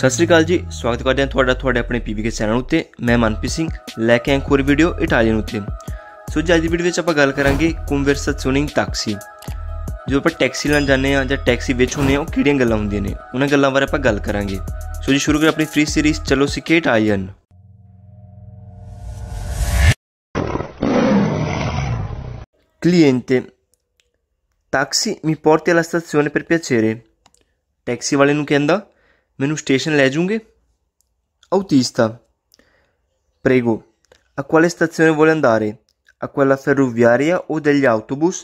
सत श्रीकाल जी स्वागत करते हैं थोड़ा थोड़े अपने पी वी के चैनल उत्ते मैं मनप्रीत सिंह लैके आए होर भीडियो इटालियन उत्ते सो जी की वीडियो आप गल करा कुंभर सतसुनिंग टैक्सी जो आप टैक्सी लैन जाने या टैक्सी बेच होंगे वो कि गल् होंगे ने उन्हें गलों बारे आप गल करा सो जी शुरू कर अपनी फ्री सीरीज चलो सीखे इटालियन क्लीयते टैक्सी मी पोर्ते स्टेशन पर पेचेरे टैक्सी वाले कहता Menù station ਲੈ ਜੂਗੇ autista. Prego, a quale stazione vuole andare? A quella ferroviaria o degli autobus?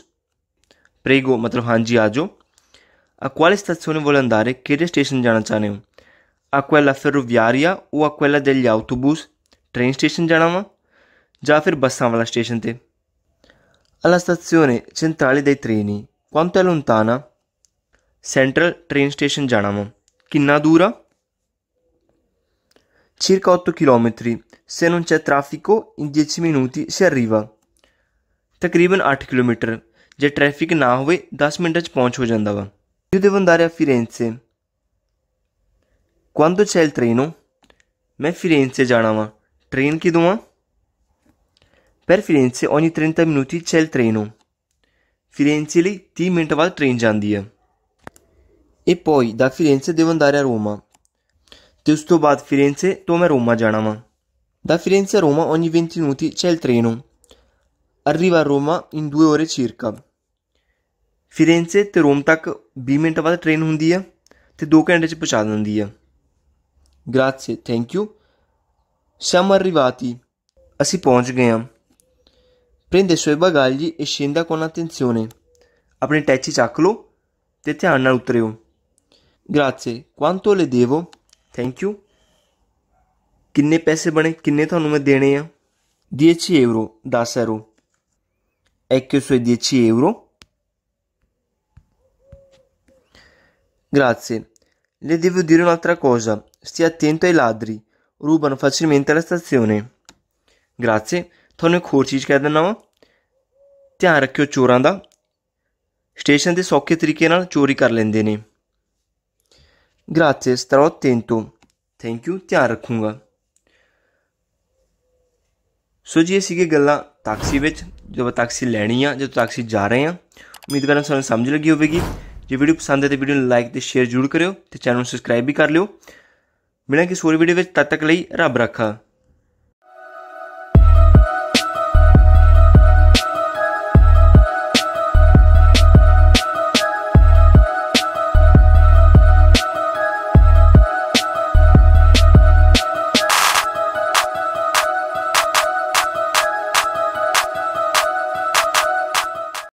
Prego, मतलब हाँ जी A quale stazione vuole andare? केड़े station जाना A quella ferroviaria o a quella degli autobus? Train station जाना वा या फिर बस्सां वाला alla stazione centrale dei treni quanto è lontana central train station जाना Kinnà dura circa 8 km. se non c'è traffico in 10 minuti si arriva. तकरीबन 8 km. ਜੇ traffico ਨਾ ਹੋਵੇ 10 minuti 'ਚ ਪਹੁੰਚ io devo andare a Firenze quando c'è il treno ਮੈਂ ਫਿਰੈਂਸੇ ਜਾਣਾ ਵਾ ਟ੍ਰੇਨ ਕਿਦੋਂ ਆ per Firenze ogni 30 minuti c'è il treno ਫਿਰੈਂਸੇ ਲਈ 30 ਮਿੰਟ ਬਾਅਦ ਟ੍ਰੇਨ ਜਾਂਦੀ ਹੈ e poi da Firenze devo andare a Roma. Te sto Teustobad Firenze, Tome Roma Gianama. Da Firenze a Roma ogni 20 minuti c'è il treno. Arriva a Roma in due ore circa. Firenze te Romtac बीस बाद ट्रेन होंगी है तो दो घंटे च पहुँचा देती है ग्राzie thank you siamo arrivati assi पहुँच गए हम prende i suoi bagagli e scenda con attenzione apre i tecci ciaccolo te ध्यान ਨਾਲ ਉਤਰਿਓ grazie quanto le devo thank you ਕਿੰਨੇ ਪੈਸੇ ਬਣੇ ਕਿੰਨੇ ਤੁਹਾਨੂੰ ਮੈਂ ਦੇਣੇ ਆ 10 euro 10 euro 110 euro grazie le devo dire un'altra cosa stia attento ai ladri rubano facilmente alla stazione grazie ਤੁਹਾਨੂੰ ਇੱਕ ਹੋਰ ਚੀਜ਼ ਕਹਿ ਦਿੰਦਾ ਵਾਂ ਧਿਆਨ ਰੱਖਿਓ ਚੋਰਾਂ ਦਾ ਸਟੇਸ਼ਨ ਦੇ ਸੌਖੇ ਤਰੀਕੇ ਨਾਲ ਚੋਰੀ ਕਰ ਲੈਂਦੇ ਨੇ Grazie, starò attento thank you ध्यान ਰੱਖੂੰਗਾ ਸੋ ਜੀ ਇਹ ਗੱਲਾਂ ਟੈਕਸੀ ਵਿੱਚ ਜਦੋਂ ਟੈਕਸੀ ਲੈਣੀ ਆ ਜਦੋਂ ਟੈਕਸੀ ਜਾ ਰਹੇ ਆ ਉਮੀਦ ਕਰਾਂ ਤੁਹਾਨੂੰ ਸਮਝ ਲੱਗੀ ਹੋਵੇਗੀ ਜੇ ਵੀਡੀਓ ਪਸੰਦ ਆਏ ਤਾਂ ਵੀਡੀਓ ਨੂੰ ਲਾਈਕ ਤੇ ਸ਼ੇਅਰ ਜ਼ਰੂਰ ਕਰਿਓ ਤੇ ਚੈਨਲ ਨੂੰ ਸਬਸਕ੍ਰਾਈਬ ਵੀ ਕਰ ਲਿਓ ਮਿਲਾਂਗੇ ਸੋਰੀ ਵੀਡੀਓ ਵਿੱਚ ਤਦ ਤੱਕ ਲਈ ਰੱਬ ਰੱਖਾ